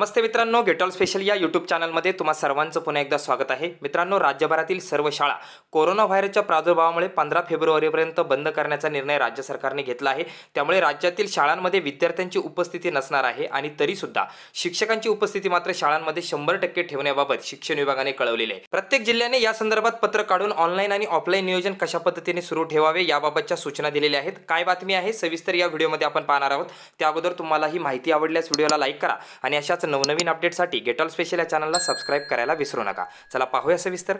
नमस्ते मित्रांनो गेटॉल स्पेशल या यूट्यूब चॅनलमध्ये तुम्हा सर्वांचं पुन्हा एकदा स्वागत आहे मित्रांनो राज्यभरातील सर्व शाळा कोरोना व्हायरसच्या प्रादुर्भावामुळे पंधरा फेब्रुवारीपर्यंत बंद करण्याचा निर्णय राज्य सरकारने घेतला आहे त्यामुळे राज्यातील शाळांमध्ये विद्यार्थ्यांची उपस्थिती नसणार आहे आणि तरीसुद्धा शिक्षकांची उपस्थिती मात्र शाळांमध्ये शंभर टक्के ठेवण्याबाबत शिक्षण विभागाने कळवलेले आहे प्रत्येक जिल्ह्याने या संदर्भात पत्र काढून ऑनलाईन आणि ऑफलाईन नियोजन कशा पद्धतीने सुरू ठेवावे याबाबतच्या सूचना दिलेल्या आहेत काय बातमी आहे सविस्तर या व्हिडिओमध्ये आपण पाहणार आहोत अगोदर तुम्हाला ही माहिती आवडल्यास व्हिडिओला लाईक करा आणि अशाच नवनवीन अपडेटसाठी गेटॉल स्पेशल या चॅनलला सबस्क्राईब करायला विसरू नका चला पाहूया सविस्तर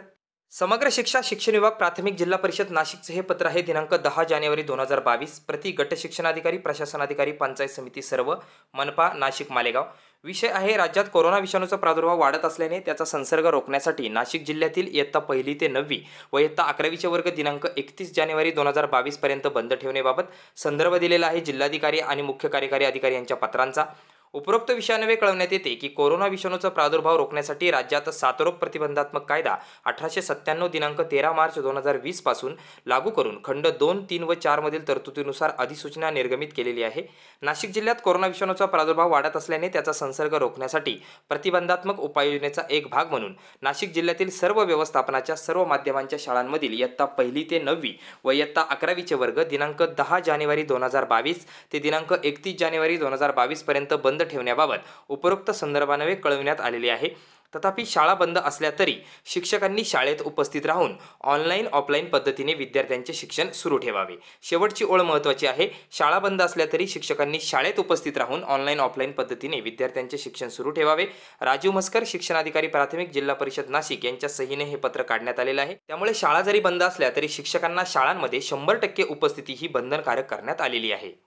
समग्र शिक्षा शिक्षण विभाग प्राथमिक जिल्हा परिषद नाशिकचं हे पत्र आहे दिनांक दहा जानेवारी दोन हजार बावीस प्रति गट शिक्षणाधिकारी प्रशासनाधिकारी पंचायत समिती सर्व मनपा नाशिक मालेगाव विषय आहे राज्यात कोरोना विषाणूचा प्रादुर्भाव वाढत असल्याने त्याचा संसर्ग रोखण्यासाठी नाशिक जिल्ह्यातील इयत्ता पहिली ते नववी व इयत्ता अकरावीचे वर्ग दिनांक एकतीस जानेवारी दोन हजार बावीसपर्यंत बंद ठेवण्याबाबत संदर्भ दिलेला आहे जिल्हाधिकारी आणि मुख्य कार्यकारी अधिकारी यांच्या पत्रांचा उपरोक्त विषयानवे कळवण्यात येते की कोरोना विषाणूचा प्रादुर्भाव रोखण्यासाठी राज्यात साथरोग प्रतिबंधात्मक कायदा अठराशे सत्त्याण्णव दिनांक तेरा मार्च दोन हजार वीस पासून लागू करून खंड दोन तीन व मधील तरतुदीनुसार अधिसूचना निर्गमित केलेली आहे नाशिक जिल्ह्यात कोरोना विषाणूचा प्रादुर्भाव वाढत असल्याने त्याचा संसर्ग रोखण्यासाठी प्रतिबंधात्मक उपाययोजनेचा एक भाग म्हणून नाशिक जिल्ह्यातील सर्व व्यवस्थापनाच्या सर्व माध्यमांच्या शाळांमधील इयत्ता पहिली ते नववी व इयत्ता अकरावीचे वर्ग दिनांक दहा जानेवारी दोन हजार बावीस ते दिनांक एकतीस जानेवारी दोन हजार बावीसपर्यंत बंद ठेवण्याबाबत उपरोक्त संदर्भानवे कळविण्यात आलेले आहे तथापि शाळा बंद असल्या तरी शिक्षकांनी शाळेत उपस्थित राहून ऑनलाईन ऑफलाईन पद्धतीने विद्यार्थ्यांचे शिक्षण सुरू ठेवावे शेवटची ओळ महत्त्वाची आहे शाळा बंद असल्या तरी शिक्षकांनी शाळेत उपस्थित राहून ऑनलाईन ऑफलाईन पद्धतीने विद्यार्थ्यांचे शिक्षण सुरू ठेवावे राजीव मस्कर शिक्षणाधिकारी प्राथमिक जिल्हा परिषद नाशिक यांच्या सहीने हे पत्र काढण्यात आलेलं आहे त्यामुळे शाळा जरी बंद असल्या तरी शिक्षकांना शाळांमध्ये शंभर टक्के उपस्थिती ही बंधनकारक करण्यात आलेली आहे